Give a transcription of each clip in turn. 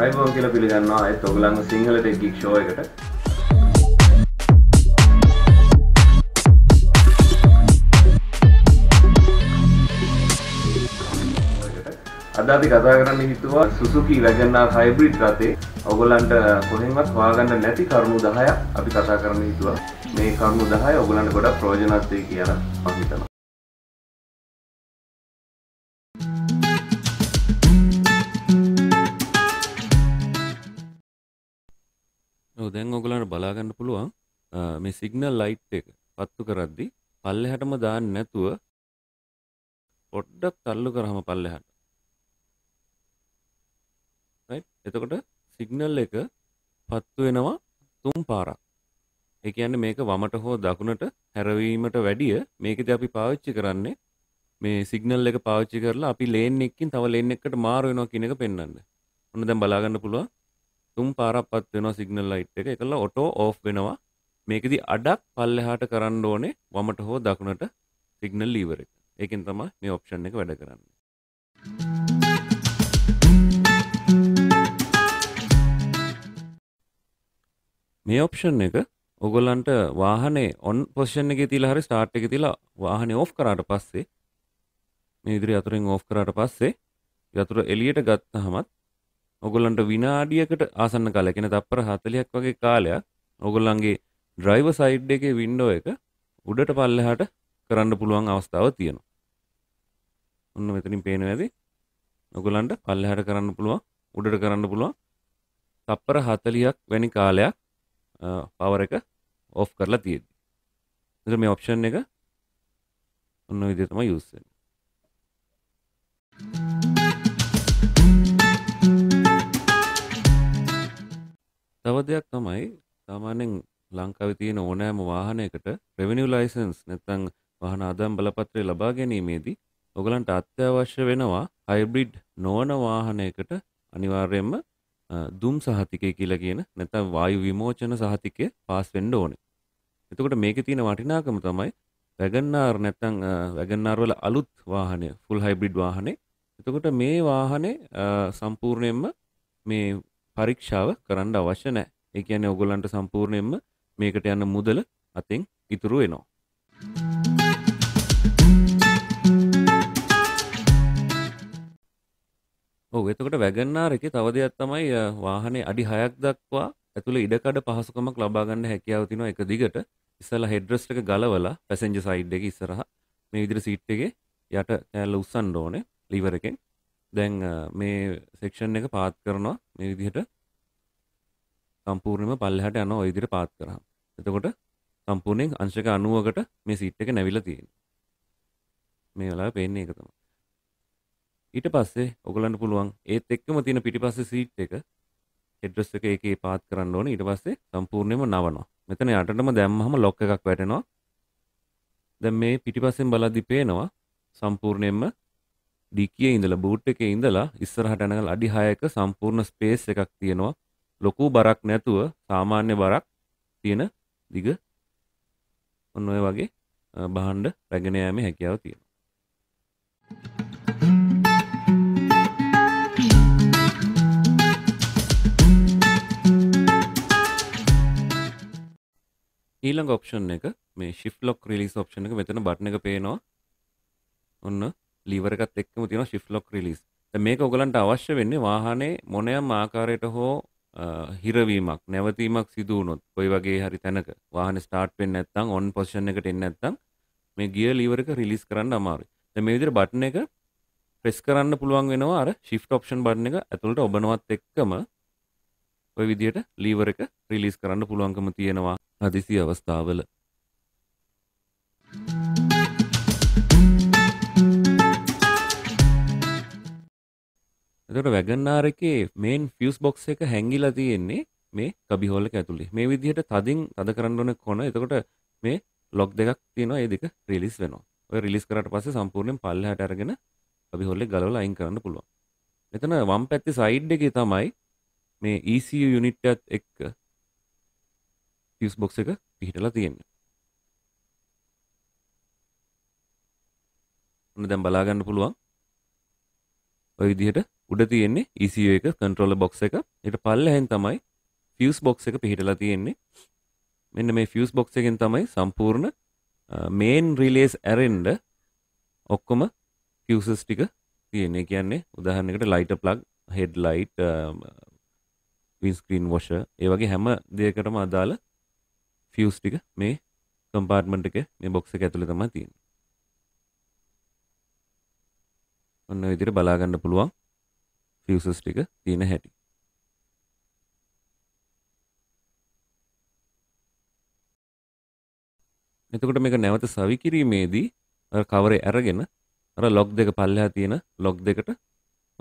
අයිබෝන් කියලා පිළිගන්නවා ඒත් ඔයගලන්ව සිංහල ටෙක් ගීක් ෂෝ එකට අද අපි කතා කරන්න හිතුවා සුසුකි වැගන්නා හයිබ්‍රිඩ් රතේ ඔගොල්ලන්ට කොහෙන්වත් හොයාගන්න නැති කරුණු 10ක් අපි කතා කරන්න හිතුවා. මේ කරුණු 10 ඔගොල්ලන්ට ගොඩක් ප්‍රයෝජනවත් වෙයි කියලා මම හිතනවා. දැන් ඔගලන්ට බලාගන්න පුළුවන් මේ සිග්නල් ලයිට් එක පත්තු කරද්දි පල්ලෙහාටම දාන්න නැතුව පොඩ්ඩක් තල්ලු කරාම පල්ලෙහාට රයිට් එතකොට සිග්නල් එක පත්තු වෙනවා තුන් පාරක් ඒ කියන්නේ මේක වමට හෝ දකුණට හැරවීමට වැඩිය මේකදී අපි පාවිච්චි කරන්නේ මේ සිග්නල් එක පාවිච්චි කරලා අපි ලේන් එකකින් තව ලේන් එකකට මාරු වෙනවා කියන එක පෙන්වන්න. ඔන්න දැන් බලාගන්න පුළුවන්. තුම් පාරක් පත් වෙනවා සිගනල් ලයිට් එක එකල ඔටෝ ඕෆ් වෙනවා මේකෙදි අඩක් පල්ලෙහාට කරන්න ඕනේ වමට හෝ දකුණට සිගනල් ලීවර එක ඒකෙන් තමයි මේ ඔප්ෂන් එක වැඩ කරන්නේ මේ ඔප්ෂන් එක ඔගොල්ලන්ට වාහනේ ඔන් පොෂන් එක තිලා හරි ස්ටාර්ට් එක තිලා වාහනේ ඕෆ් කරාට පස්සේ මේ ඉදිරි අතුරෙන් ඕෆ් කරාට පස්සේ යතුර එලියට ගත්තහමත් ඔගොල්ලන්ට විනාඩියකට ආසන්න කාලයකෙන තප්පර හතලයක් වගේ කාලයක් ඔගොල්ලන්ගේ ඩ්‍රයිව සයිඩ් එකේ වින්ඩෝ එක උඩට පල්ලහට කරන්න පුළුවන් අවස්ථාව තියෙනවා. ඔන්න මෙතනින් පේන ඇති ඔගොලන්ට පල්ලහට කරන්න පුළුවන් උඩට කරන්න පුළුවන් තප්පර හතලියක් වැනි කාලයක් පවර එක ඔෆ් කරලා තියෙද්දි. මේ ඔප්ෂන් එක ඔන්න විදිහටම යූස් වෙන්නේ. දෙයක් තමයි සාමාන්‍යයෙන් ලංකාවේ තියෙන ඕනෑම වාහනයකට රෙවෙනිව් ලයිසන්ස් නැත්නම් වාහන ආදායම් බලපත්‍රය ලබා ගැනීමේදී ඔයගලන්ට අත්‍යවශ්‍ය වෙනවා හයිබ්‍රිඩ් නොවන වාහනයකට අනිවාර්යයෙන්ම දුම් සහතිකය කියලා කියන නැත්නම් වායු විමෝචන සහතිකය පාස් වෙන්න ඕනේ. එතකොට මේකේ තියෙන වටිනාකම තමයි වැගන්නාර් නැත්නම් වැගන්නාර් වල අලුත් වාහනය ෆුල් හයිබ්‍රිඩ් වාහනේ. එතකොට මේ වාහනේ සම්පූර්ණයෙන්ම මේ පරීක්ෂාව කරන්න අවශ්‍ය නැහැ. ඒ කියන්නේ ඔයගොල්ලන්ට සම්පූර්ණයෙන්ම මේකට යන මුදල අතෙන් ඉතුරු වෙනවා. ඔව් එතකොට වැගන්නාර එකේ තව දෙයක් තමයි වාහනේ අඩි 6ක් දක්වා ඇතුළේ ඉඩකඩ පහසුකමක් ලබා ගන්න හැකියාව තියෙනවා එක දිගට. ඉස්සලා හෙඩ්රෙස්ට් එක ගලවලා පැසෙන්ජර් සයිඩ් එකේ ඉස්සරහා මේ විදිහට සීට් එකේ යට කෑල්ල උස්සන්න ඕනේ ලිවර් එකෙන්. දැන් මේ සෙක්ෂන් එක පාත් කරනවා මේ විදිහට සම්පූර්ණයෙන්ම පල්ලෙහාට යනවා ওই විදිහට පාත් කරාම. එතකොට සම්පූර්ණයෙන් අංශක 90කට මේ සීට් එක නැවිලා තියෙනවා. මේ වෙලාවේ පේන්නේ ඒක තමයි. ඊට පස්සේ ඔයගලන්ට පුළුවන් ඒත් එක්කම තියෙන පිටිපස්සේ සීට් එක හෙඩ්රස් එක ඒකේ පාත් කරන්න ඕනේ. ඊට පස්සේ සම්පූර්ණයෙන්ම නවනවා. මෙතන යටටම දැම්මහම ලොක් එකක් වැටෙනවා. දැන් මේ පිටිපස්සෙන් බලද්දි පේනවා සම්පූර්ණයෙන්ම ඩිකිය ඉඳලා බූට් එකේ ඉඳලා ඉස්සරහට යනකල් අඩි 6ක සම්පූර්ණ ස්පේස් එකක් තියෙනවා ලොකු බරක් නැතුව සාමාන්‍ය බරක් තියෙන දිග ඔන්න ඔය වගේ බහණ්ඩ රැගෙන යෑමේ හැකියාව තියෙනවා ඊළඟ ඔප්ෂන් එක මේ shift lock release option එක මෙතන බටන් එක පේනවා ඔන්න ලීවරකත් එක්කම තියෙන ශිෆ්ලොක් රිලිස් මේක ඔගලන්ට අවශ්‍ය වෙන්නේ වාහනේ මොනයම් ආකාරයට හෝ හිරවීමක් නැවතීමක් සිදුවනොත් කොයි වගේ හරි තැනක වාහන ස්ටාර්ට් වෙන්න නැත්නම් ඔන් පොසිෂන් එකට එන්න නැත්නම් මේ ගිය ලීවර් එක රිලීස් කරන්න අමාරුයි. දැන් මේ විදිහට බටන් එක ප්‍රෙස් කරන්න පුළුවන් වෙනවා අර shift option බටන් එක ඇතුළට ඔබනවත් එක්කම ඔය විදිහට ලීවර් එක රිලීස් කරන්න පුළුවන්කම තියෙනවා අදිසි අවස්ථාවල. එතකොට වැගන්ආර් එකේ මේන් ෆියුස් බොක්ස් එක හැංගිලා තියෙන්නේ මේ කබිහෝල් එක ඇතුලේ. මේ විදිහට තදින් තද කරන්න ඕන කොන. එතකොට මේ ලොක් දෙකක් තියෙනවා. ඒ දෙක රිලීස් වෙනවා. ඔය රිලීස් කරාට පස්සේ සම්පූර්ණයෙන් පල්ලෙහාට අරගෙන කබිහෝල් එක ගලවලා අයින් කරන්න පුළුවන්. මෙතන වම් පැත්තේ සයිඩ් එකේ තමයි මේ ECU යුනිට් එකත් එක්ක ෆියුස් බොක්ස් එක පිහිටලා තියෙන්නේ. ඔන්න දැන් බලා ගන්න පුළුවන්. ඔය විදිහට උඩ තියෙන්නේ ECU එක කන්ට්‍රෝලර් බොක්ස් එක. ඊට පල්ලෙහෙන් තමයි ෆියුස් බොක්ස් එක පිහිටලා තියෙන්නේ. මෙන්න මේ ෆියුස් බොක්ස් එකෙන් තමයි සම්පූර්ණ මේන් රිලේස් ඇරෙන්න ඔක්කොම ෆියුසස් ටික තියෙන්නේ. කියන්නේ උදාහරණයකට lighter plug, head light, windscreen washer ඒ වගේ හැම දෙයකටම අදාළ ෆියුස් ටික මේ කම්පාර්ට්මන්ට් එකේ මේ බොක්ස් එක ඇතුලේ තමයි තියෙන්නේ. ඔන්න ඔය විදිහට බලා ගන්න පුළුවන්. ෆියසස් ටික තියෙන හැටි එතකොට මේක නැවත සවි කිරීමේදී කවරේ ඇරගෙන අර ලොග් දෙක පල්ලෙහා තියෙන ලොග් දෙකට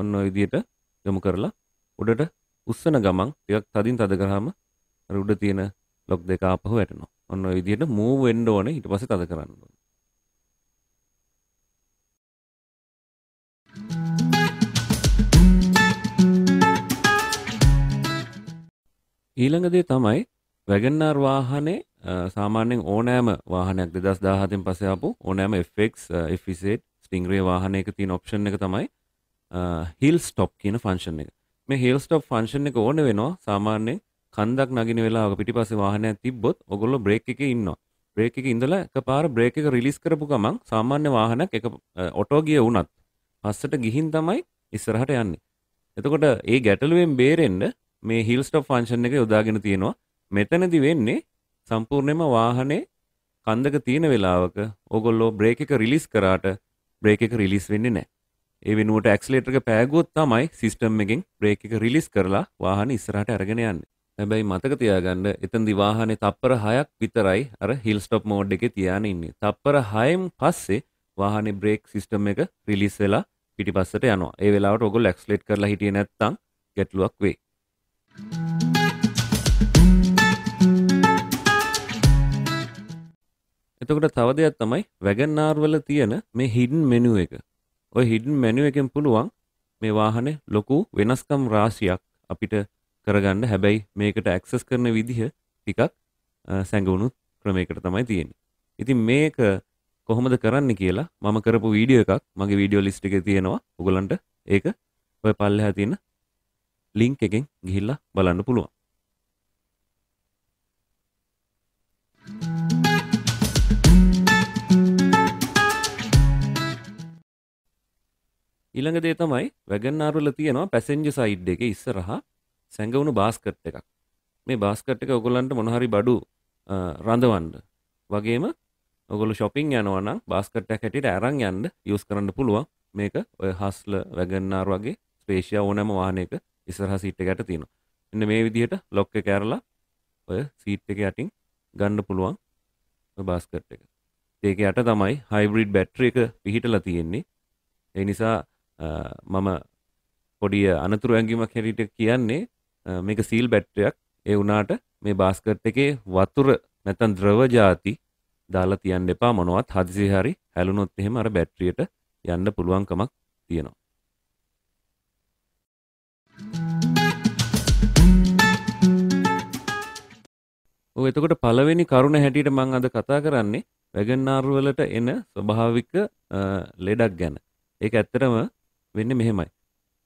ඔන්න ඔය විදියට යොමු කරලා උඩට උස්සන ගමන් ටිකක් තදින් තද කරාම අර උඩ තියෙන ලොග් දෙක ආපහු වැටෙනවා. ඔන්න ඔය විදියට මූව් වෙන්න ඕනේ ඊට පස්සේ තද කරන්න ඕනේ. ඊළඟ දේ තමයි වැගන්නාර් වාහනේ සාමාන්‍යයෙන් ඕනෑම වාහනයක් 2017 න් පස්සේ ආපු ඕනෑම FX F8 Stingray වාහනයක තියෙන ඔප්ෂන් එක තමයි hill stop කියන ෆන්ක්ෂන් එක. මේ hill stop ෆන්ක්ෂන් එක ඕන වෙනවා සාමාන්‍යයෙන් කන්දක් නගින වෙලාවක පිටිපස්සේ වාහනයක් තිබ්බොත් ඔගොල්ලෝ බ්‍රේක් එකේ ඉන්නවා. බ්‍රේක් එකේ ඉඳලා එකපාර බ්‍රේක් එක රිලීස් කරපු ගමන් සාමාන්‍ය වාහනයක් එක ඔටෝ ගිය වුණත් පස්සට ගිහින් තමයි ඉස්සරහට යන්නේ. එතකොට ඒ ගැටලුවෙන් බේරෙන්න මේ හිල් ස්ටොප් ෆංක්ෂන් එක යොදාගෙන තියෙනවා. මෙතනදි වෙන්නේ සම්පූර්ණයෙන්ම වාහනේ කන්දක තියෙන වෙලාවක ඕගොල්ලෝ බ්‍රේක් එක රිලීස් කරාට බ්‍රේක් එක රිලීස් වෙන්නේ නැහැ. ඒ වෙනුවට ඇක්සලරේටර් එක පෑගුවොත් තමයි සිස්ටම් එකෙන් බ්‍රේක් එක රිලීස් කරලා වාහනේ ඉස්සරහට අරගෙන යන්නේ. හැබැයි මතක තියාගන්න එතනදි වාහනේ තප්පර 6ක් විතරයි අර හිල් ස්ටොප් මෝඩ් එකේ තියාගෙන ඉන්නේ. තප්පර 6න් පස්සේ වාහනේ බ්‍රේක් සිස්ටම් එක රිලීස් වෙලා පිටිපස්සට යනවා. ඒ වෙලාවට ඔයගොල්ලෝ ඇක්සලරේට් කරලා හිටියේ නැත්නම් ගැටලුවක් වෙයි. එතකොට තව දෙයක් තමයි වැගන්නාර්වල තියෙන මේ හිඩන් මෙනු එක. ඔය හිඩන් මෙනු එකෙන් පුළුවන් මේ වාහනේ ලොකු වෙනස්කම් රාශියක් අපිට කරගන්න. හැබැයි මේකට ඇක්සස් කරන විදිහ ටිකක් සැඟවුණු ක්‍රමයකට තමයි තියෙන්නේ. ඉතින් මේක කොහොමද කරන්න කියලා මම කරපු වීඩියෝ එකක් මගේ වීඩියෝ ලිස්ට් එකේ තියෙනවා. ඔයගලන්ට ඒක ඔය පල්ලෙහා තියෙන ලිංක් එකෙන් ගිහිල්ලා බලන්න පුළුවන්. ඊළඟ දේ තමයි වැගන්නාරුල තියෙනවා පැසෙන්ජර් සයිඩ් එකේ ඉස්සරහා සැඟවුණු බාස්කට් එකක්. මේ බාස්කට් එක ඔයගොල්ලන්ට මොන හරි බඩු රඳවන්න වගේම ඔගොල්ලෝ shopping යනවා නම් බාස්කට් එකක් හැටියට අරන් යන්න use කරන්න පුළුවන්. මේක ඔය හස්ල වැගන්නාරු වගේ ස්පේෂියා ඕනෑම වාහනයක ඉස්සරහ සීට් එකට තියෙනවා. මෙන්න මේ විදිහට ලොක් එක ඇරලා ඔය සීට් එක යටින් ගන්න පුළුවන් ඔය බාස්කට් එක. ඒක යට තමයි හයිබ්‍රිඩ් බැටරි එක පිහිටලා තියෙන්නේ. ඒ නිසා මම පොඩි අනතුරු ඇඟීමක් හැටියට කියන්නේ මේක සීල් බැටරියක්. ඒ වුණාට මේ බාස්කට් එකේ වතුර නැත්නම් ද්‍රව ಜಾති දාලා තියන්න එපා මොනවත් හදිසි හරි හැලුනොත් එහෙම අර බැටරියට යන්න පුළුවන්කමක් තියෙනවා. ඔය එතකොට පළවෙනි කරුණ හැටියට මං අද කතා කරන්නේ වැගන්නාරු වලට එන ස්වභාවික ලෙඩක් ගැන. ඒක ඇත්තටම වෙන්නේ මෙහෙමයි.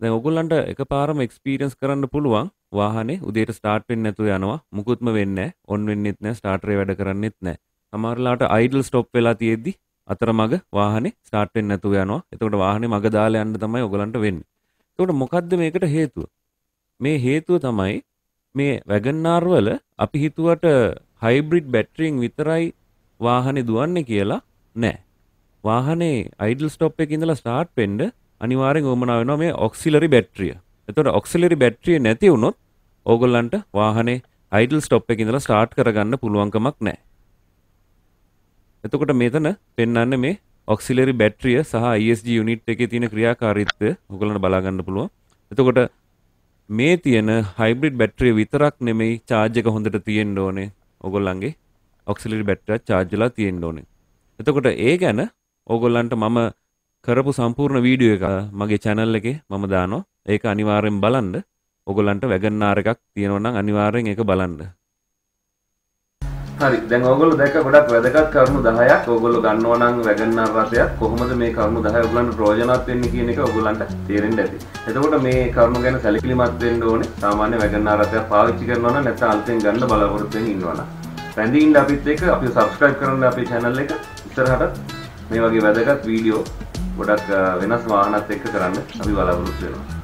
දැන් ඔයගොල්ලන්ට එකපාරම එක්ස්පීරියන්ස් කරන්න පුළුවන් වාහනේ උදේට ස්ටාර්ට් වෙන්නේ නැතුව යනවා. මුකුත්ම වෙන්නේ නැහැ. ඔන් වෙන්නෙත් නැහැ. ස්ටාර්ටරේ වැඩ කරන්නෙත් නැහැ. සමහරලාට අයිඩල් ස්ටොප් වෙලා තියෙද්දි අතරමඟ වාහනේ ස්ටාර්ට් වෙන්නේ නැතුව යනවා. එතකොට වාහනේ මග දාලා යන්න තමයි ඔයගලන්ට වෙන්නේ. එතකොට මොකද්ද මේකට හේතුව? මේ හේතුව තමයි මේ වැගන්නාර් වල අපි හිතුවට හයිබ්‍රිඩ් බැටරියෙන් විතරයි වාහනේ දුවන්නේ කියලා නෑ. වාහනේ අයිඩල් ස්ටොප් එකේ ඉඳලා ස්ටාර්ට් වෙන්න අනිවාර්යෙන් උවමනා වෙනවා මේ ඔක්සිලරි බැටරිය. එතකොට ඔක්සිලරි බැටරිය නැති වුණොත් ඕගොල්ලන්ට වාහනේ අයිඩල් ස්ටොප් එකේ ඉඳලා ස්ටාර්ට් කරගන්න පුළුවන්කමක් නැහැ. එතකොට මෙතන පෙන්වන්නේ මේ ඔක්සිලරි බැටරිය සහ ISG යුනිට් එකේ තියෙන ක්‍රියාකාරීත්වය ඕගොල්ලන්ට බලා ගන්න පුළුවන්. එතකොට මේ තියෙන හයිබ්‍රිඩ් බැටරිය විතරක් නෙමෙයි චාර්ජ් එක හොඳට තියෙන්න ඕනේ ඔයගොල්ලන්ගේ ඔක්සිලරි බැටරියක් චාර්ජ් වෙලා තියෙන්න ඕනේ. එතකොට ඒ ගැන ඕගොල්ලන්ට මම කරපු සම්පූර්ණ වීඩියෝ එක මගේ channel එකේ මම දානවා. ඒක අනිවාර්යෙන් බලන්න. ඔයගොල්ලන්ට වැගන්නාර එකක් තියෙනවා නම් අනිවාර්යෙන් ඒක බලන්න. හරි දැන් ඔගොල්ල දැක ගොඩක් වැදගත් කරුණු 10ක් ඔයගොල්ලෝ ගන්නවා නම් වැගන් ආරසයක් කොහොමද මේ කරුණු 10 ඔයගොල්ලන්ට ප්‍රයෝජනවත් වෙන්නේ කියන එක ඔයගොල්ලන්ට තේරෙන්න ඇති. එතකොට මේ කරුණු ගැන සැලකිලිමත් වෙන්න ඕනේ. සාමාන්‍ය වැගන් ආරසයක් පාවිච්චි කරනවා නම් නැත්නම් අලුතෙන් ගන්න බලාපොරොත්තු වෙමින් ඉන්නවා නම්. රැඳින්න අපිත් එක්ක අපි subscribe කරන්න අපේ channel එක ඉස්සරහට මේ වගේ වැදගත් වීඩියෝ ගොඩක් වෙනස් වාහනත් එක්ක කරන්න අපි බලාපොරොත්තු වෙනවා.